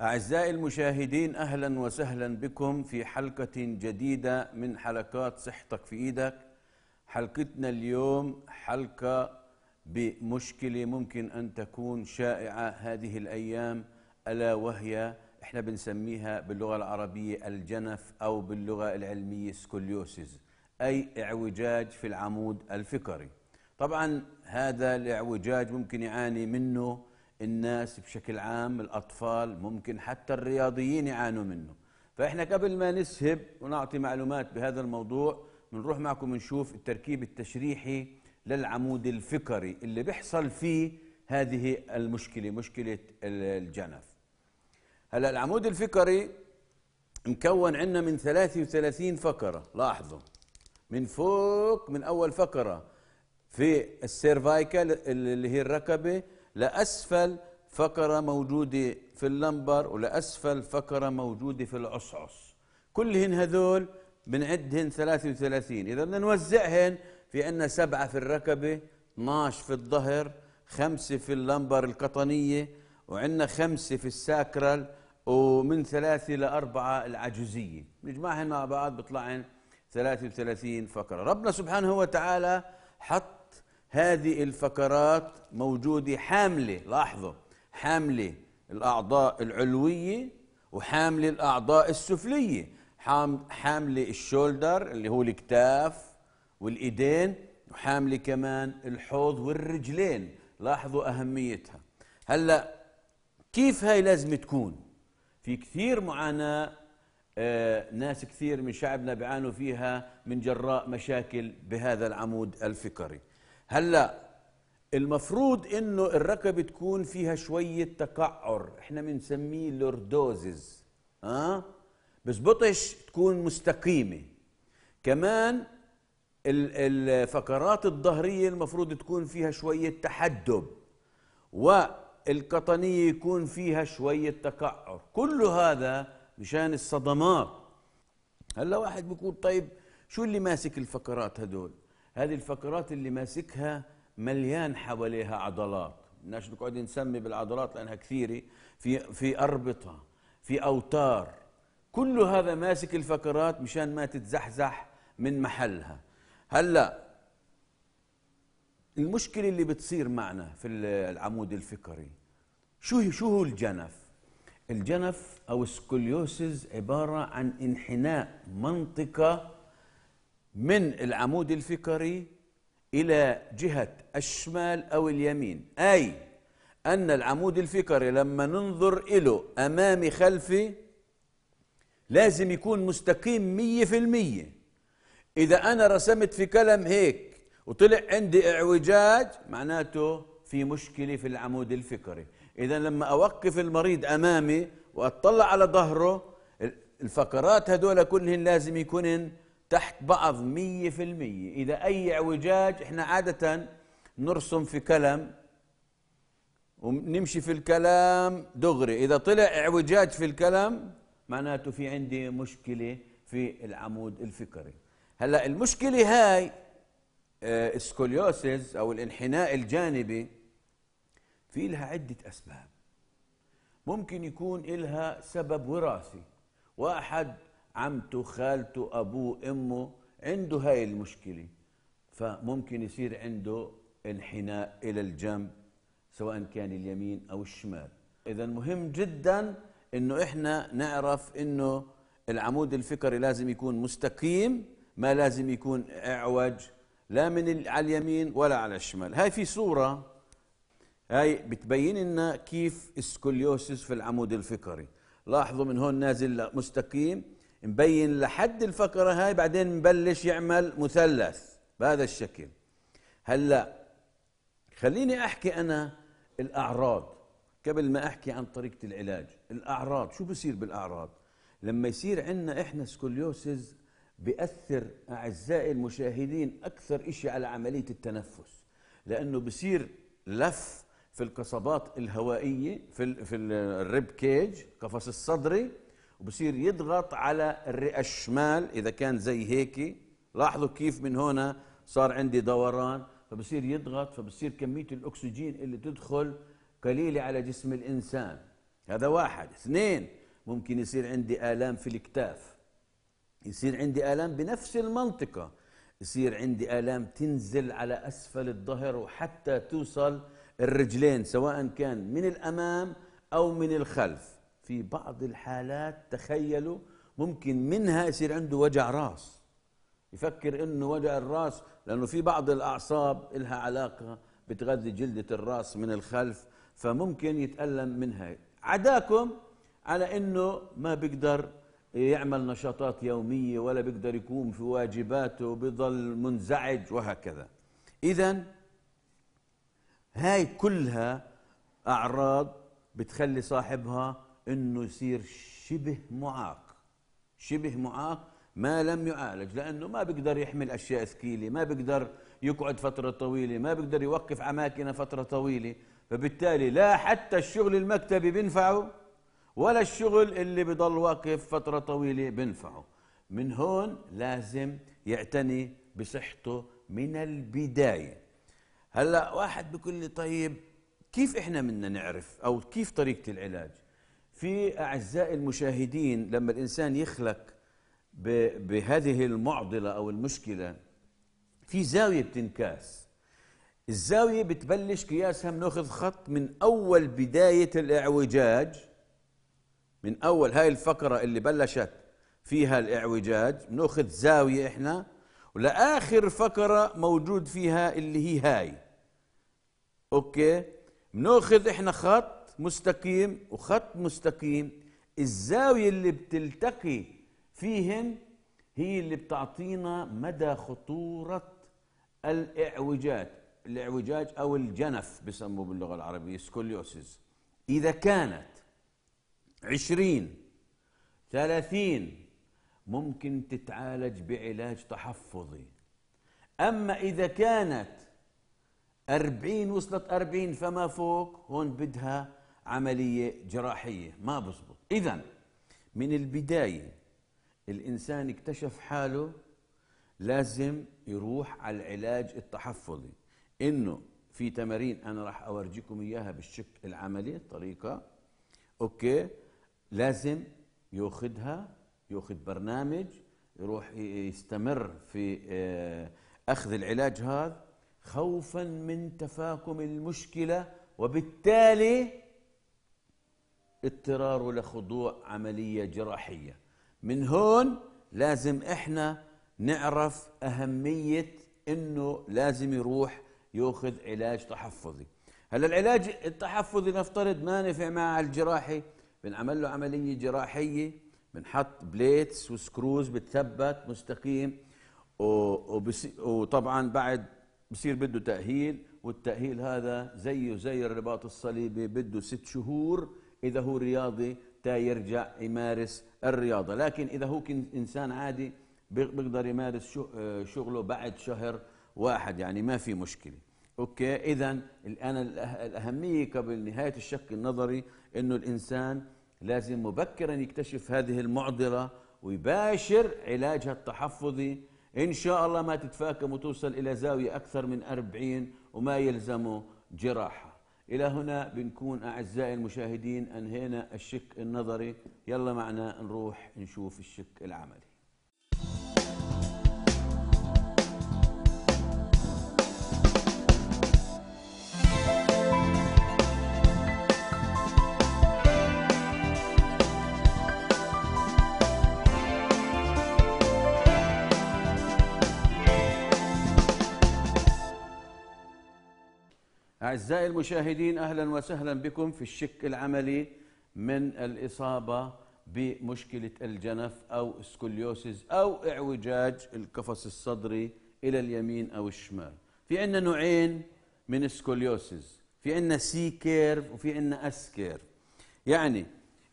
أعزائي المشاهدين أهلا وسهلا بكم في حلقة جديدة من حلقات صحتك في إيدك حلقتنا اليوم حلقة بمشكلة ممكن أن تكون شائعة هذه الأيام ألا وهي إحنا بنسميها باللغة العربية الجنف أو باللغة العلمية سكوليوسيز أي اعوجاج في العمود الفقري طبعا هذا الاعوجاج ممكن يعاني منه الناس بشكل عام الأطفال ممكن حتى الرياضيين يعانوا منه فإحنا قبل ما نسهب ونعطي معلومات بهذا الموضوع بنروح معكم نشوف التركيب التشريحي للعمود الفقري اللي بيحصل فيه هذه المشكلة مشكلة الجنف هلا العمود الفقري مكون عندنا من 33 فقرة لاحظوا من فوق من أول فقرة في السيرفايكال اللي هي الركبة لأسفل فقرة موجودة في اللمبر ولأسفل فقرة موجودة في العصعص كلهن هذول بنعدهن 33 إذا بدنا نوزعهن في عندنا سبعة في الركبة 12 في الظهر خمسة في اللمبر القطنية وعنا خمسة في الساكرال ومن ثلاثة لأربعة العجزية نجمعهن مع بعض بطلعن 33 فقرة ربنا سبحانه وتعالى حط هذه الفقرات موجودة حاملة لاحظوا حاملة الأعضاء العلوية وحاملة الأعضاء السفلية حاملة الشولدر اللي هو الكتاف والإيدين وحاملة كمان الحوض والرجلين لاحظوا أهميتها هلأ كيف هاي لازم تكون في كثير معاناة آه ناس كثير من شعبنا بيعانوا فيها من جراء مشاكل بهذا العمود الفقري هلا المفروض انه الركبه تكون فيها شويه تقعر احنا بنسميه لوردوزز ها أه؟ بزبطش تكون مستقيمه كمان الفقرات الظهريه المفروض تكون فيها شويه تحدب والقطنيه يكون فيها شويه تقعر كل هذا مشان الصدمات هلا واحد بيقول طيب شو اللي ماسك الفقرات هدول هذه الفقرات اللي ماسكها مليان حواليها عضلات بدناش نقعد نسمي بالعضلات لانها كثيره في في اربطه في اوتار كل هذا ماسك الفقرات مشان ما تتزحزح من محلها هلا المشكله اللي بتصير معنا في العمود الفقري شو شو هو الجنف الجنف او السكوليوسيس عباره عن انحناء منطقه من العمود الفكري إلى جهة الشمال أو اليمين أي أن العمود الفكري لما ننظر له أمامي خلفي لازم يكون مستقيم مية في المية إذا أنا رسمت في كلام هيك وطلع عندي اعوجاج معناته في مشكلة في العمود الفكري إذا لما أوقف المريض أمامي وأطلع على ظهره الفقرات هدول كلهن لازم يكونن تحت بعض مية في المية إذا أي اعوجاج إحنا عادة نرسم في كلام ونمشي في الكلام دغري إذا طلع اعوجاج في الكلام معناته في عندي مشكلة في العمود الفكري هلا المشكلة هاي آه، السكوليوسيس أو الانحناء الجانبي في لها عدة أسباب ممكن يكون لها سبب وراثي واحد عمته خالته أبوه أمه عنده هاي المشكلة فممكن يصير عنده انحناء إلى الجنب سواء كان اليمين أو الشمال إذا مهم جدا أنه إحنا نعرف أنه العمود الفقري لازم يكون مستقيم ما لازم يكون اعوج لا من على اليمين ولا على الشمال هاي في صورة هاي بتبين لنا كيف السكوليوسيس في العمود الفقري لاحظوا من هون نازل مستقيم مبين لحد الفقرة هاي بعدين مبلش يعمل مثلث بهذا الشكل هلا خليني أحكي أنا الأعراض قبل ما أحكي عن طريقة العلاج الأعراض شو بصير بالأعراض لما يصير عندنا إحنا سكوليوسيز بيأثر أعزائي المشاهدين أكثر إشي على عملية التنفس لأنه بصير لف في القصبات الهوائية في, في الريب كيج قفص الصدري وبصير يضغط على الرئة الشمال إذا كان زي هيك لاحظوا كيف من هنا صار عندي دوران فبصير يضغط فبصير كمية الأكسجين اللي تدخل قليلة على جسم الإنسان هذا واحد اثنين ممكن يصير عندي آلام في الاكتاف يصير عندي آلام بنفس المنطقة يصير عندي آلام تنزل على أسفل الظهر وحتى توصل الرجلين سواء كان من الأمام أو من الخلف في بعض الحالات تخيلوا ممكن منها يصير عنده وجع راس يفكر انه وجع الراس لانه في بعض الاعصاب لها علاقه بتغذي جلده الراس من الخلف فممكن يتالم منها عداكم على انه ما بيقدر يعمل نشاطات يوميه ولا بيقدر يقوم في واجباته بضل منزعج وهكذا اذا هاي كلها اعراض بتخلي صاحبها انه يصير شبه معاق شبه معاق ما لم يعالج لانه ما بيقدر يحمل اشياء ثقيله ما بيقدر يقعد فتره طويله ما بيقدر يوقف عماكنه فتره طويله فبالتالي لا حتى الشغل المكتبي بينفعه ولا الشغل اللي بضل واقف فتره طويله بينفعه من هون لازم يعتني بصحته من البدايه هلا واحد بيقول لي طيب كيف احنا بدنا نعرف او كيف طريقه العلاج في أعزائي المشاهدين لما الإنسان يخلق بهذه المعضلة أو المشكلة في زاوية بتنكاس الزاوية بتبلش قياسها بناخذ خط من أول بداية الإعوجاج من أول هاي الفقرة اللي بلشت فيها الإعوجاج بناخذ زاوية إحنا ولآخر فقرة موجود فيها اللي هي هاي أوكي بناخذ إحنا خط مستقيم وخط مستقيم الزاوية اللي بتلتقي فيهم هي اللي بتعطينا مدى خطورة الإعوجاج الإعوجاج أو الجنف بسموه باللغة العربية سكوليوسيس إذا كانت عشرين ثلاثين ممكن تتعالج بعلاج تحفظي أما إذا كانت أربعين وصلت أربعين فما فوق هون بدها عملية جراحية ما بزبط إذا من البداية الإنسان اكتشف حاله لازم يروح على العلاج التحفظي إنه في تمارين أنا راح أورجيكم إياها بالشكل العملي الطريقة أوكي لازم يأخذها يأخذ برنامج يروح يستمر في آه، أخذ العلاج هذا خوفا من تفاكم المشكلة وبالتالي اضطرار لخضوع عملية جراحية من هون لازم احنا نعرف أهمية انه لازم يروح ياخذ علاج تحفظي هلا العلاج التحفظي نفترض ما نفع مع الجراحي بنعمل له عملية جراحية بنحط بليتس وسكروز بتثبت مستقيم وطبعا بعد بصير بده تأهيل والتأهيل هذا زيه زي الرباط الصليبي بده ست شهور إذا هو رياضي تا يرجع يمارس الرياضة لكن إذا هو إنسان عادي بيقدر يمارس شغله بعد شهر واحد يعني ما في مشكلة أوكي إذا الآن الأهمية قبل نهاية الشق النظري أنه الإنسان لازم مبكرا يكتشف هذه المعضلة ويباشر علاجها التحفظي إن شاء الله ما تتفاكم وتوصل إلى زاوية أكثر من 40 وما يلزمه جراحة إلى هنا بنكون أعزائي المشاهدين أنهينا الشك النظري يلا معنا نروح نشوف الشك العملي أعزائي المشاهدين أهلا وسهلا بكم في الشق العملي من الإصابة بمشكلة الجنف أو سكوليوسيس أو إعوجاج القفص الصدري إلى اليمين أو الشمال في عنا نوعين من السكوليوسيس في عنا سي كيرف وفي عنا اس كيرف يعني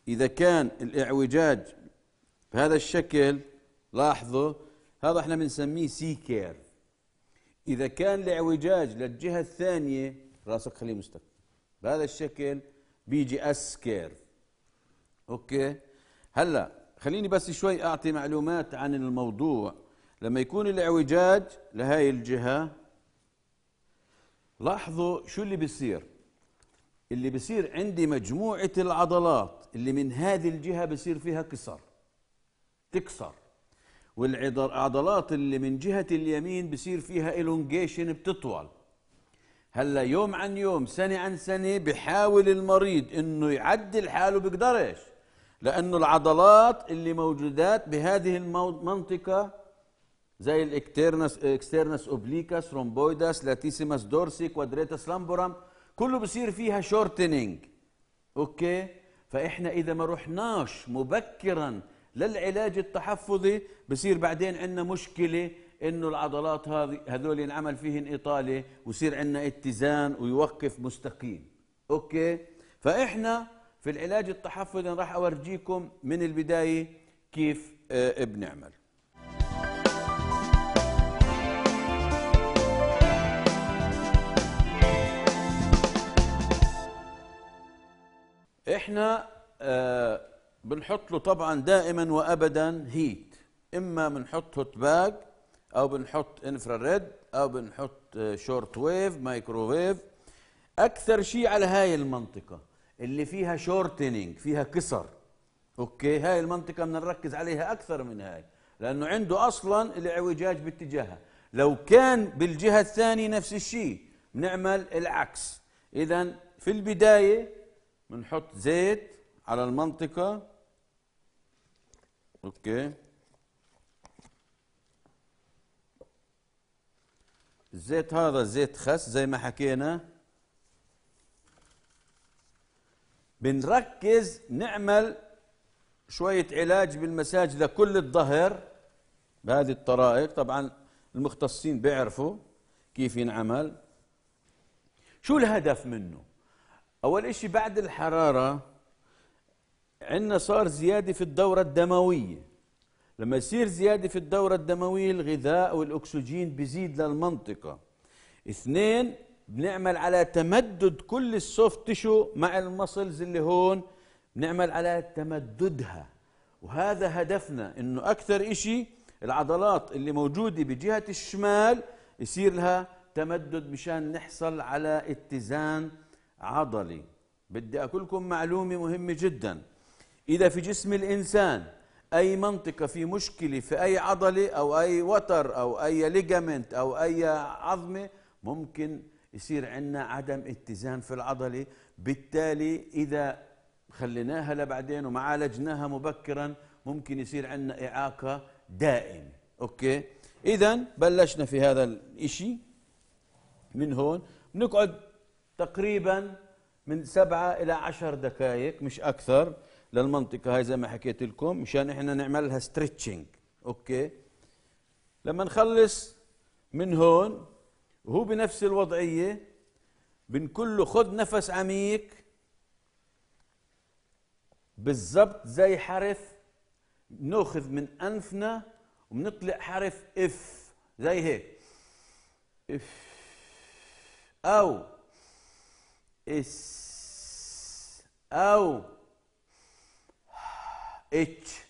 إذا كان الإعوجاج بهذا الشكل لاحظوا هذا احنا بنسميه سي كيرف إذا كان الاعوجاج للجهة الثانية راسك خليه مستقيم بهذا الشكل بيجي اس كيرف اوكي هلا خليني بس شوي اعطي معلومات عن الموضوع لما يكون الاعوجاج لهي الجهه لاحظوا شو اللي بيصير اللي بصير عندي مجموعة العضلات اللي من هذه الجهة بصير فيها كسر تكسر والعضلات اللي من جهة اليمين بصير فيها الونجيشن بتطول هلا يوم عن يوم سنة عن سنة بحاول المريض انه يعدل حاله بيقدرش لانه العضلات اللي موجودات بهذه المنطقة زي الاكترنس اكسترنس اوبليكاس رومبويداس لاتيسيماس دورسي كوادريتاس لامبورام كله بصير فيها شورتنينج اوكي فاحنا اذا ما رحناش مبكرا للعلاج التحفظي بصير بعدين عندنا مشكله انه العضلات هذه هذول ينعمل فيهن اطاله ويصير عندنا اتزان ويوقف مستقيم اوكي فاحنا في العلاج التحفظي راح اورجيكم من البدايه كيف آه بنعمل احنا آه بنحط له طبعا دائما وابدا هيت اما بنحط هوت باج او بنحط انفراريد او بنحط شورت ويف مايكروويف اكثر شيء على هاي المنطقه اللي فيها شورتنينج فيها كسر اوكي هاي المنطقه بدنا نركز عليها اكثر من هاي لانه عنده اصلا الاعوجاج باتجاهها لو كان بالجهه الثانيه نفس الشيء بنعمل العكس اذا في البدايه بنحط زيت على المنطقه اوكي الزيت هذا زيت خس زي ما حكينا بنركز نعمل شوية علاج بالمساج لكل الظهر بهذه الطرائق طبعا المختصين بيعرفوا كيف ينعمل شو الهدف منه أول إشي بعد الحرارة عندنا صار زيادة في الدورة الدموية لما يصير زيادة في الدورة الدموية الغذاء والأكسجين بزيد للمنطقة اثنين بنعمل على تمدد كل السوفت تشو مع المسلز اللي هون بنعمل على تمددها وهذا هدفنا انه اكثر شيء العضلات اللي موجوده بجهه الشمال يصير لها تمدد مشان نحصل على اتزان عضلي بدي اقول لكم معلومه مهمه جدا اذا في جسم الانسان أي منطقة في مشكلة في أي عضلة أو أي وتر أو أي ليجامنت أو أي عظمة ممكن يصير عندنا عدم اتزان في العضلة بالتالي إذا خليناها لبعدين وما عالجناها مبكرا ممكن يصير عندنا إعاقة دائمة أوكي إذا بلشنا في هذا الشيء من هون بنقعد تقريبا من سبعة إلى عشر دقائق مش أكثر للمنطقه هاي زي ما حكيت لكم مشان احنا نعمل لها ستريتشنج اوكي لما نخلص من هون وهو بنفس الوضعيه بنقول له خذ نفس عميق بالضبط زي حرف ناخذ من انفنا وبنطلع حرف اف زي هيك اف او اس او اتش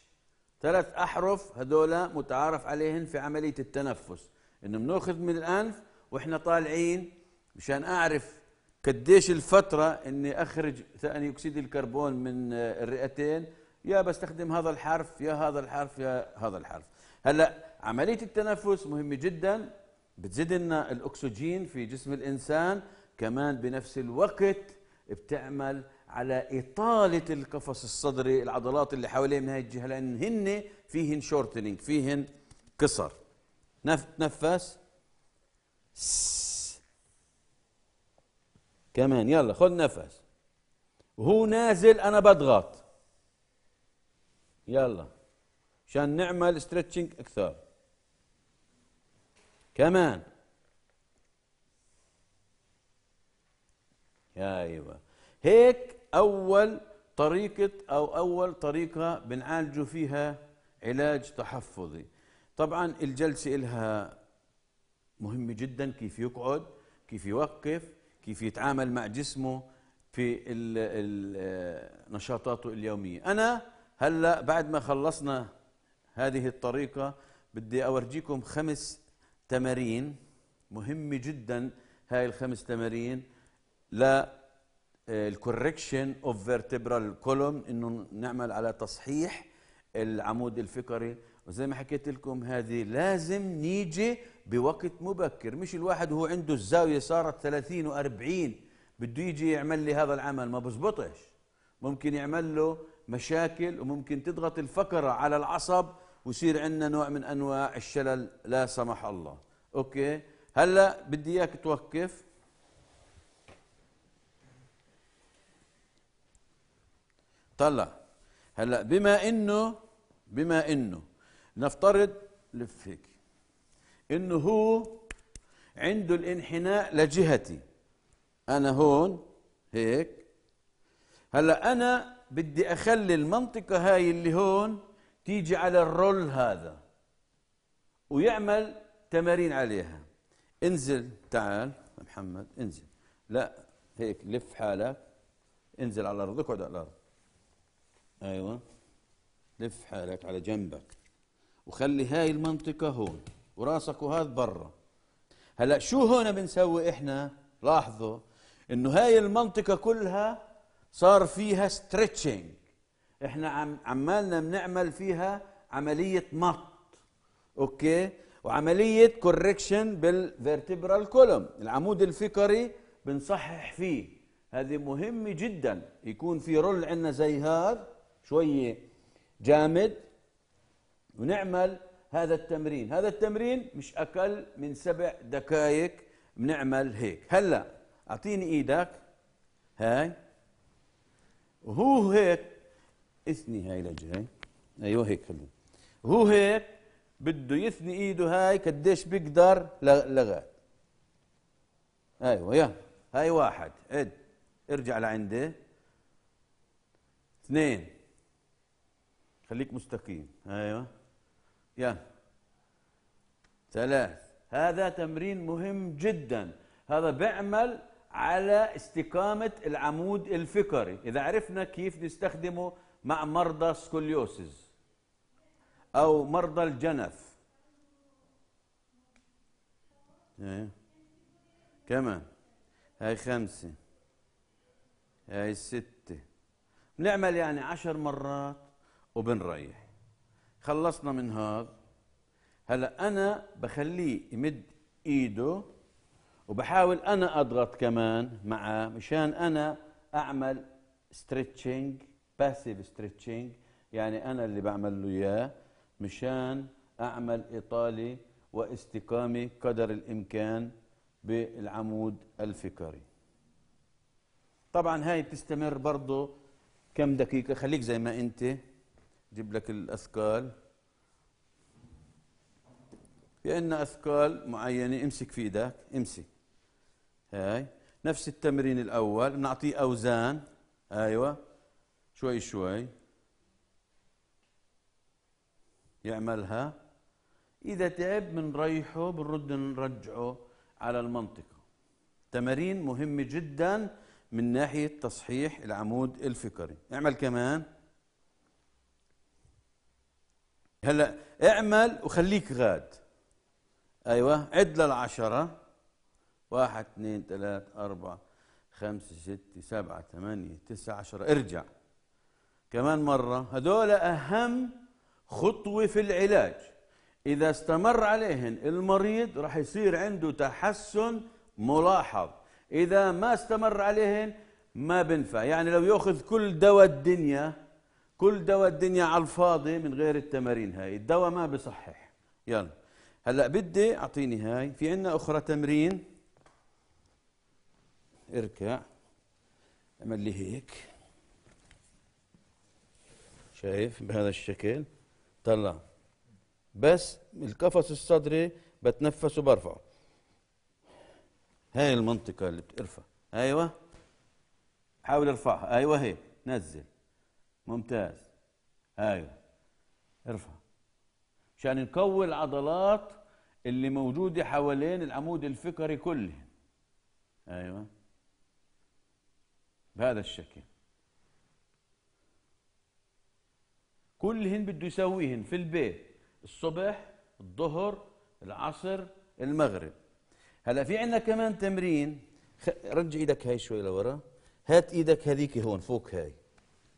ثلاث احرف هذول متعارف عليهن في عمليه التنفس انه بناخذ من الانف واحنا طالعين مشان اعرف قديش الفتره اني اخرج ثاني اكسيد الكربون من الرئتين يا بستخدم هذا الحرف يا هذا الحرف يا هذا الحرف هلا عمليه التنفس مهمه جدا بتزيد لنا الاكسجين في جسم الانسان كمان بنفس الوقت بتعمل على إطالة القفص الصدري العضلات اللي حواليه من هاي الجهة لأن هن فيهن شورتنينج فيهن قصر نفس كمان يلا خذ نفس وهو نازل أنا بضغط يلا عشان نعمل ستريتشنج أكثر كمان ايوه هيك أول طريقة أو أول طريقة بنعالجه فيها علاج تحفظي طبعا الجلسة إلها مهمة جدا كيف يقعد كيف يوقف كيف يتعامل مع جسمه في نشاطاته اليومية أنا هلأ بعد ما خلصنا هذه الطريقة بدي أورجيكم خمس تمارين مهمة جدا هاي الخمس تمارين لا الكوركشن اوف فيرتبرال كولوم انه نعمل على تصحيح العمود الفقري وزي ما حكيت لكم هذه لازم نيجي بوقت مبكر مش الواحد وهو عنده الزاويه صارت 30 و40 بده يجي يعمل لي هذا العمل ما بزبطش ممكن يعمل له مشاكل وممكن تضغط الفقره على العصب ويصير عندنا نوع من انواع الشلل لا سمح الله اوكي هلا بدي اياك توقف طلع هلا بما انه بما انه نفترض لف هيك انه هو عنده الانحناء لجهتي انا هون هيك هلا انا بدي اخلي المنطقه هاي اللي هون تيجي على الرول هذا ويعمل تمارين عليها انزل تعال محمد انزل لا هيك لف حالك انزل على الارض اقعد على الارض ايوه لف حالك على جنبك وخلي هاي المنطقة هون وراسك وهذا برا هلا شو هون بنسوي احنا لاحظوا انه هاي المنطقة كلها صار فيها ستريتشنج احنا عم عمالنا بنعمل فيها عملية مط اوكي وعملية كوركشن بالفيرتبرال كولوم العمود الفقري بنصحح فيه هذه مهمة جدا يكون في رول عندنا زي هذا شوية جامد ونعمل هذا التمرين هذا التمرين مش أقل من سبع دقائق بنعمل هيك هلا أعطيني إيدك هاي وهو هيك اثني هاي لجهة أيوه هيك خليه هو هيك بده يثني ايده هاي قديش بيقدر لغايه ايوه يا هاي واحد اد ارجع لعندي اثنين خليك مستقيم ايوه يلا ثلاث هذا تمرين مهم جدا هذا بيعمل على استقامة العمود الفقري إذا عرفنا كيف نستخدمه مع مرضى سكوليوسز أو مرضى الجنف إيه. كمان هاي خمسة هاي ستة بنعمل يعني عشر مرات وبنريح خلصنا من هذا هلا انا بخليه يمد ايده وبحاول انا اضغط كمان معاه مشان انا اعمل ستريتشنج باسيف ستريتشنج يعني انا اللي بعمل له اياه مشان اعمل اطاله واستقامه قدر الامكان بالعمود الفقري طبعا هاي بتستمر برضه كم دقيقه خليك زي ما انت جيب لك الاثقال في عندنا اثقال معينه امسك في ايدك امسك هاي نفس التمرين الاول بنعطيه اوزان ايوه شوي شوي يعملها اذا تعب بنريحه بنرد نرجعه على المنطقه تمارين مهمه جدا من ناحيه تصحيح العمود الفقري اعمل كمان هلا اعمل وخليك غاد ايوه عد للعشره واحد اثنين ثلاث أربعة خمسة ستة سبعة ثمانية تسعة عشرة ارجع كمان مرة هدول أهم خطوة في العلاج إذا استمر عليهن المريض رح يصير عنده تحسن ملاحظ إذا ما استمر عليهن ما بنفع يعني لو يأخذ كل دواء الدنيا كل دواء الدنيا على الفاضي من غير التمارين هاي الدواء ما بصحح يلا هلا بدي اعطيني هاي في عندنا اخرى تمرين اركع اعمل لي هيك شايف بهذا الشكل طلع بس القفص الصدري بتنفس وبرفعه هاي المنطقه اللي بترفع ايوه حاول ارفعها ايوه هي نزل ممتاز ايوه ارفع عشان نقوي العضلات اللي موجوده حوالين العمود الفقري كله ايوه بهذا الشكل كلهن بده يسويهن في البيت الصبح الظهر العصر المغرب هلا في عندنا كمان تمرين خ... رجع ايدك هاي شوي لورا هات ايدك هذيك هون فوق هاي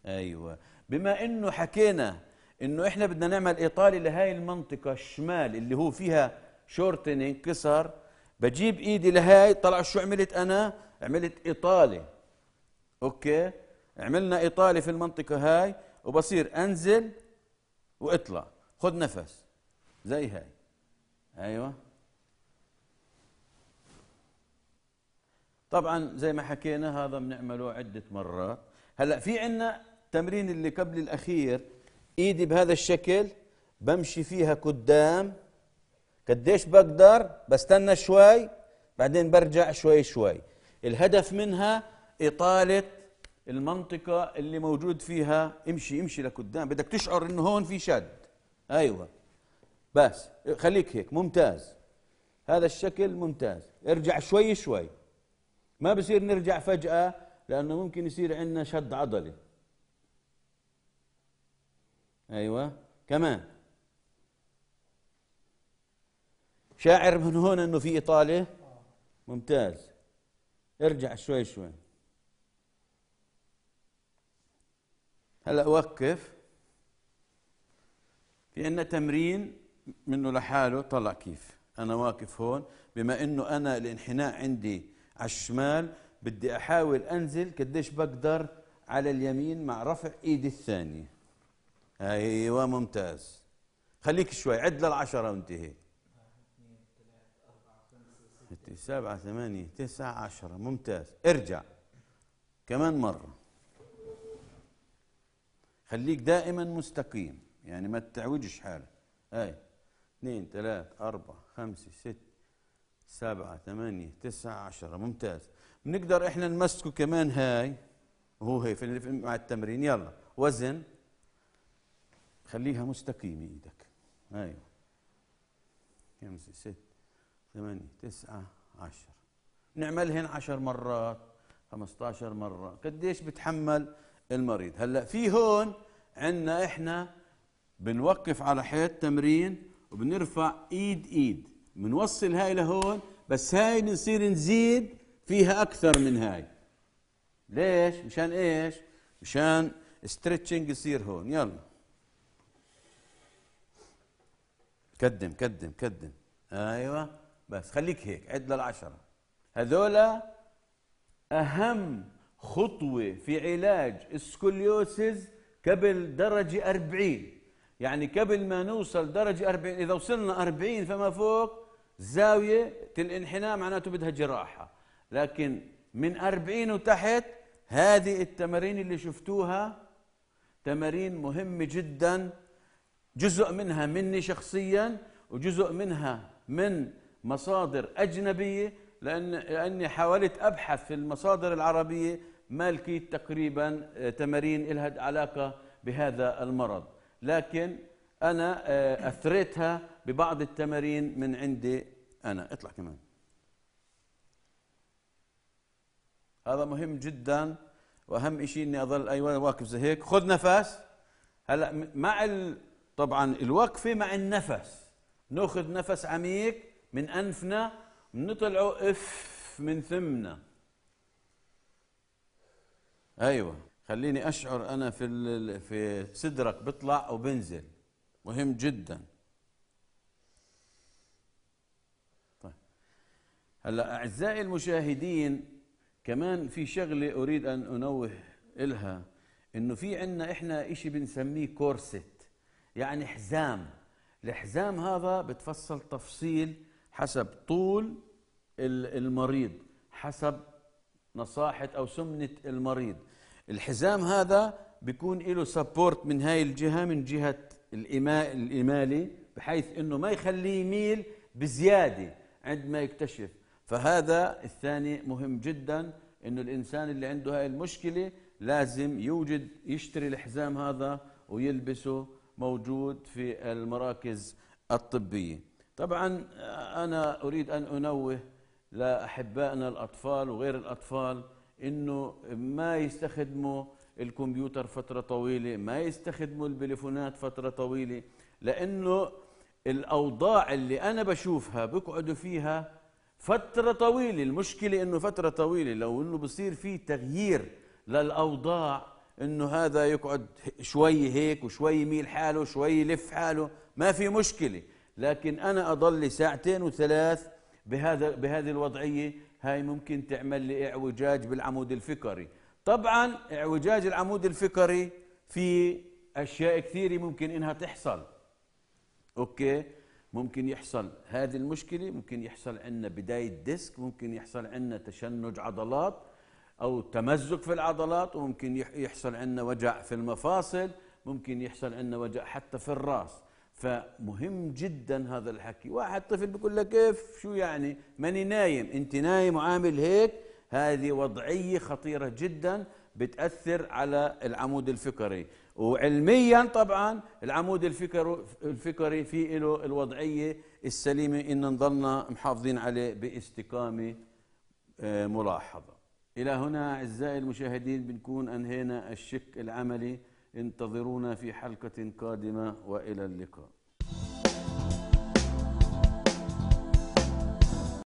ايوه بما انه حكينا انه احنا بدنا نعمل ايطالي لهاي المنطقه الشمال اللي هو فيها شورتنينج كسر بجيب ايدي لهاي طلع شو عملت انا عملت ايطالي اوكي عملنا ايطالي في المنطقه هاي وبصير انزل واطلع خذ نفس زي هاي ايوه طبعا زي ما حكينا هذا بنعمله عده مرات هلا في عندنا التمرين اللي قبل الأخير إيدي بهذا الشكل بمشي فيها قدام قديش بقدر بستنى شوي بعدين برجع شوي شوي الهدف منها إطالة المنطقة اللي موجود فيها امشي امشي لقدام بدك تشعر انه هون في شد ايوه بس خليك هيك ممتاز هذا الشكل ممتاز ارجع شوي شوي ما بصير نرجع فجأة لأنه ممكن يصير عندنا شد عضلي أيوة كمان شاعر من هون أنه في إيطاليا ممتاز ارجع شوي شوي هلا وقف في عندنا تمرين منه لحاله طلع كيف انا واقف هون بما انه انا الانحناء عندي على الشمال بدي احاول انزل قديش بقدر على اليمين مع رفع ايدي الثانيه ايوه ممتاز خليك شوي عد للعشرة وانتهي سبعة ثمانية تسعة عشرة ممتاز ارجع كمان مرة خليك دائما مستقيم يعني ما تعوجش حالك هاي اثنين ثلاث أربعة خمسة ستة سبعة ثمانية تسعة عشرة ممتاز بنقدر احنا نمسكه كمان هاي هو هي مع التمرين يلا وزن خليها مستقيمة ايدك ايوه خمسة ست ثمانية تسعة عشر نعملهن عشر مرات خمستاشر مرة قديش بتحمل المريض هلأ في هون عنا احنا بنوقف على حيط تمرين وبنرفع ايد ايد بنوصل هاي لهون بس هاي بنصير نزيد فيها اكثر من هاي ليش مشان ايش مشان ستريتشنج يصير هون يلا كدم كدم كدم ايوه بس خليك هيك عد للعشره هذول اهم خطوه في علاج السكوليوسيس قبل درجه 40 يعني قبل ما نوصل درجه 40 اذا وصلنا 40 فما فوق زاويه الانحناء معناته بدها جراحه لكن من 40 وتحت هذه التمارين اللي شفتوها تمارين مهمه جدا جزء منها مني شخصيا وجزء منها من مصادر أجنبية لأن لأني حاولت أبحث في المصادر العربية ما لقيت تقريبا آه، تمارين إلها علاقة بهذا المرض لكن أنا آه، أثريتها ببعض التمارين من عندي أنا اطلع كمان هذا مهم جدا واهم شيء اني اضل ايوه واقف زي هيك خذ نفس هلا مع ال طبعا الوقفة مع النفس ناخذ نفس عميق من أنفنا نطلعوا اف من ثمنا ايوه خليني اشعر انا في في صدرك بيطلع وبنزل مهم جدا طيب هلا اعزائي المشاهدين كمان في شغله اريد ان انوه الها انه في عندنا احنا شيء بنسميه كورسيت يعني حزام الحزام هذا بتفصل تفصيل حسب طول المريض حسب نصاحة أو سمنة المريض الحزام هذا بيكون له سبورت من هاي الجهة من جهة الإماء الإمالي بحيث أنه ما يخليه يميل بزيادة عندما يكتشف فهذا الثاني مهم جدا أنه الإنسان اللي عنده هاي المشكلة لازم يوجد يشتري الحزام هذا ويلبسه موجود في المراكز الطبيه. طبعا آه، انا اريد ان انوه لاحبائنا الاطفال وغير الاطفال انه ما يستخدموا الكمبيوتر فتره طويله، ما يستخدموا البليفونات فتره طويله، لانه الاوضاع اللي انا بشوفها بقعدوا فيها فترة طويلة المشكلة انه فترة طويلة لو انه بصير في تغيير للاوضاع انه هذا يقعد شوي هيك وشوي يميل حاله شوي يلف حاله ما في مشكله لكن انا اضل ساعتين وثلاث بهذا بهذه الوضعيه هاي ممكن تعمل لي اعوجاج بالعمود الفقري طبعا اعوجاج العمود الفقري في اشياء كثيره ممكن انها تحصل اوكي ممكن يحصل هذه المشكله ممكن يحصل عندنا بدايه ديسك ممكن يحصل عندنا تشنج عضلات أو تمزق في العضلات وممكن يحصل عندنا وجع في المفاصل ممكن يحصل عندنا وجع حتى في الراس فمهم جدا هذا الحكي واحد طفل بيقول لك كيف شو يعني ماني نايم انت نايم وعامل هيك هذه وضعية خطيرة جدا بتأثر على العمود الفقري وعلميا طبعا العمود الفقري في له الوضعية السليمة إن نضلنا محافظين عليه باستقامة آه، ملاحظة إلى هنا أعزائي المشاهدين بنكون أنهينا الشق العملي انتظرونا في حلقة قادمة وإلى اللقاء